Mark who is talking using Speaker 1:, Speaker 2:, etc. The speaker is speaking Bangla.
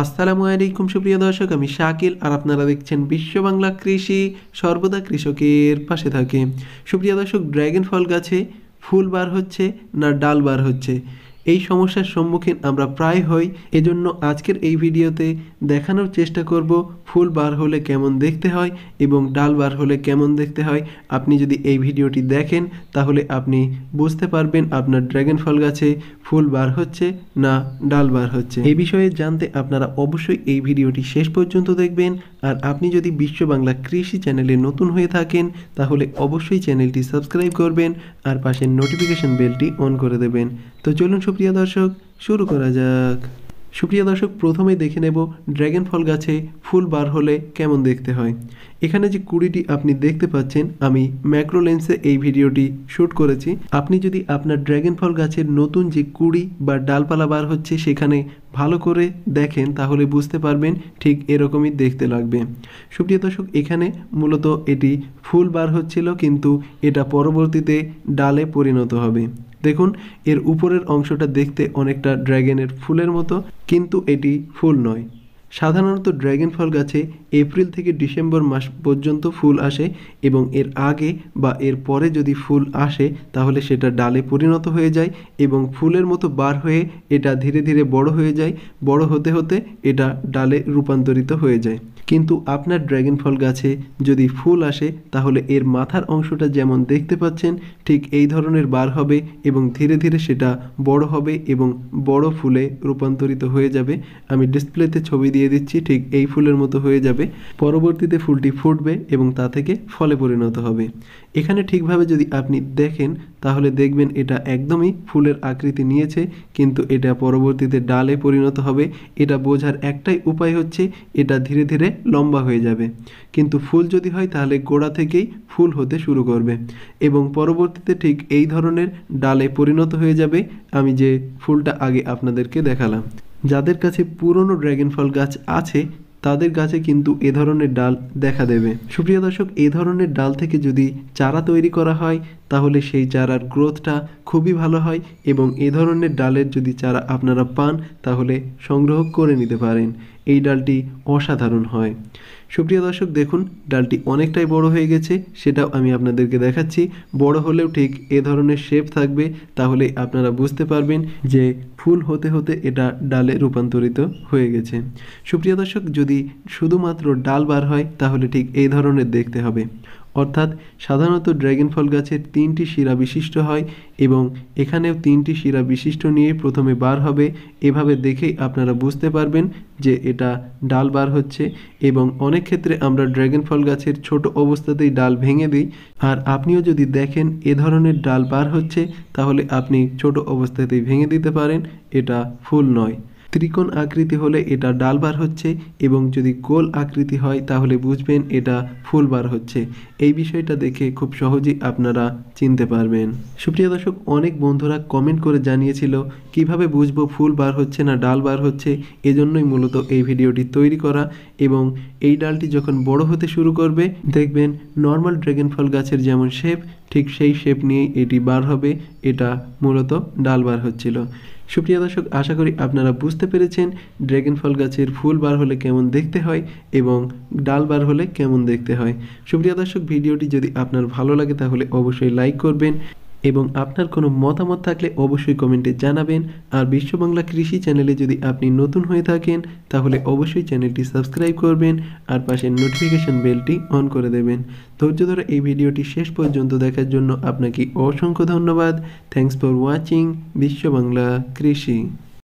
Speaker 1: আসসালামু আলাইকুম সুপ্রিয় দর্শক আমি শাকিল আর আপনারা দেখছেন বিশ্ব বাংলা কৃষি সর্বদা কৃষকের পাশে থাকে সুপ্রিয় দর্শক ড্র্যাগন ফল গাছে ফুল বার হচ্ছে না ডাল বার হচ্ছে এই সমস্যার সম্মুখীন আমরা প্রায় হই এজন্য আজকের এই ভিডিওতে দেখানোর চেষ্টা করব ফুল বার হলে কেমন দেখতে হয় এবং ডাল বার হলে কেমন দেখতে হয় আপনি যদি এই ভিডিওটি দেখেন তাহলে আপনি বুঝতে পারবেন আপনার ড্র্যাগন ফল গাছে ফুল বার হচ্ছে না ডাল বার হচ্ছে এই বিষয়ে জানতে আপনারা অবশ্যই এই ভিডিওটি শেষ পর্যন্ত দেখবেন আর আপনি যদি বিশ্ব বাংলা কৃষি চ্যানেলে নতুন হয়ে থাকেন তাহলে অবশ্যই চ্যানেলটি সাবস্ক্রাইব করবেন আর পাশের নোটিফিকেশন বেলটি অন করে দেবেন তো চলুন সুপ্রিয় দর্শক শুরু করা যাক সুপ্রিয় দর্শক প্রথমে দেখে নেব ড্র্যাগন ফল গাছে ফুল বার হলে কেমন দেখতে হয় এখানে যে কুড়িটি আপনি দেখতে পাচ্ছেন আমি ম্যাক্রো লেন্সে এই ভিডিওটি শ্যুট করেছি আপনি যদি আপনার ড্র্যাগন ফল গাছের নতুন যে কুড়ি বা ডালপালা বার হচ্ছে সেখানে ভালো করে দেখেন তাহলে বুঝতে পারবেন ঠিক এরকমই দেখতে লাগবে সুপ্রিয় দর্শক এখানে মূলত এটি ফুল বার হচ্ছিল কিন্তু এটা পরবর্তীতে ডালে পরিণত হবে দেখুন এর উপরের অংশটা দেখতে অনেকটা ড্র্যাগনের ফুলের মতো কিন্তু এটি ফুল নয় সাধারণত ড্র্যাগন ফল গাছে এপ্রিল থেকে ডিসেম্বর মাস পর্যন্ত ফুল আসে এবং এর আগে বা এর পরে যদি ফুল আসে তাহলে সেটা ডালে পরিণত হয়ে যায় এবং ফুলের মতো বার হয়ে এটা ধীরে ধীরে বড় হয়ে যায় বড় হতে হতে এটা ডালে রূপান্তরিত হয়ে যায় কিন্তু আপনার ড্র্যাগন ফল গাছে যদি ফুল আসে তাহলে এর মাথার অংশটা যেমন দেখতে পাচ্ছেন ঠিক এই ধরনের বার হবে এবং ধীরে ধীরে সেটা বড় হবে এবং বড় ফুলে রূপান্তরিত হয়ে যাবে আমি ডিসপ্লেতে ছবি দিয়ে দিচ্ছি ঠিক এই ফুলের মতো হয়ে যাবে পরবর্তীতে ফুলটি ফুটবে এবং তা থেকে ফলে পরিণত হবে এখানে ঠিকভাবে যদি আপনি দেখেন তাহলে দেখবেন এটা একদমই ফুলের আকৃতি নিয়েছে কিন্তু এটা পরবর্তীতে ডালে পরিণত হবে এটা বোঝার একটাই উপায় হচ্ছে এটা ধীরে ধীরে লম্বা হয়ে যাবে কিন্তু ফুল যদি হয় তাহলে গোড়া থেকেই ফুল হতে শুরু করবে এবং পরবর্তীতে ঠিক এই ধরনের ডালে পরিণত হয়ে যাবে আমি যে ফুলটা আগে আপনাদেরকে দেখালাম যাদের কাছে পুরনো ড্র্যাগন ফল গাছ আছে তাদের গাছে কিন্তু এ ধরনের ডাল দেখা দেবে সুপ্রিয় দর্শক এ ধরনের ডাল থেকে যদি চারা তৈরি করা হয় তাহলে সেই চারার গ্রোথটা খুবই ভালো হয় এবং এ ধরনের ডালের যদি চারা আপনারা পান তাহলে সংগ্রহ করে নিতে পারেন এই ডালটি অসাধারণ হয় সুপ্রিয় দর্শক দেখুন ডালটি অনেকটাই বড় হয়ে গেছে সেটাও আমি আপনাদেরকে দেখাচ্ছি বড় হলেও ঠিক এ ধরনের শেপ থাকবে তাহলে আপনারা বুঝতে পারবেন যে ফুল হতে হতে এটা ডালে রূপান্তরিত হয়ে গেছে সুপ্রিয় দর্শক যদি শুধুমাত্র ডাল বার হয় তাহলে ঠিক এই ধরনের দেখতে হবে অর্থাৎ সাধারণত ড্র্যাগন ফল গাছের তিনটি শিরা বিশিষ্ট হয় এবং এখানেও তিনটি শিরা বিশিষ্ট নিয়ে প্রথমে বার হবে এভাবে দেখেই আপনারা বুঝতে পারবেন যে এটা ডাল বার হচ্ছে এবং অনেক ক্ষেত্রে আমরা ড্র্যাগন ফল গাছের ছোট অবস্থাতেই ডাল ভেঙে দিই আর আপনিও যদি দেখেন এ ধরনের ডাল বার হচ্ছে তাহলে আপনি ছোট অবস্থাতেই ভেঙে দিতে পারেন এটা ফুল নয় ত্রিকোণ আকৃতি হলে এটা ডাল বার হচ্ছে এবং যদি গোল আকৃতি হয় তাহলে বুঝবেন এটা ফুল বার হচ্ছে এই বিষয়টা দেখে খুব সহজেই আপনারা চিনতে পারবেন সুপ্রিয় দর্শক অনেক বন্ধুরা কমেন্ট করে জানিয়েছিল কিভাবে বুঝবো ফুল বার হচ্ছে না ডাল বার হচ্ছে এজন্যই মূলত এই ভিডিওটি তৈরি করা এবং এই ডালটি যখন বড় হতে শুরু করবে দেখবেন নর্মাল ড্রেগন ফল গাছের যেমন শেপ ঠিক সেই শেপ নিয়েই এটি বার হবে এটা মূলত ডাল বার হচ্ছিল সুপ্রিয়া দর্শক আশা করি আপনারা বুঝতে পেরেছেন ড্র্যাগন ফল গাছের ফুল বার হলে কেমন দেখতে হয় এবং ডাল বার হলে কেমন দেখতে হয় সুপ্রিয়া দর্শক ভিডিওটি যদি আপনার ভালো লাগে তাহলে অবশ্যই লাইক করবেন এবং আপনার কোনো মতামত থাকলে অবশ্যই কমেন্টে জানাবেন আর বিশ্ববাংলা কৃষি চ্যানেলে যদি আপনি নতুন হয়ে থাকেন তাহলে অবশ্যই চ্যানেলটি সাবস্ক্রাইব করবেন আর পাশে নোটিফিকেশন বেলটি অন করে দেবেন ধৈর্য ধরে এই ভিডিওটি শেষ পর্যন্ত দেখার জন্য আপনাকে অসংখ্য ধন্যবাদ থ্যাংকস ফর ওয়াচিং বিশ্ববাংলা কৃষি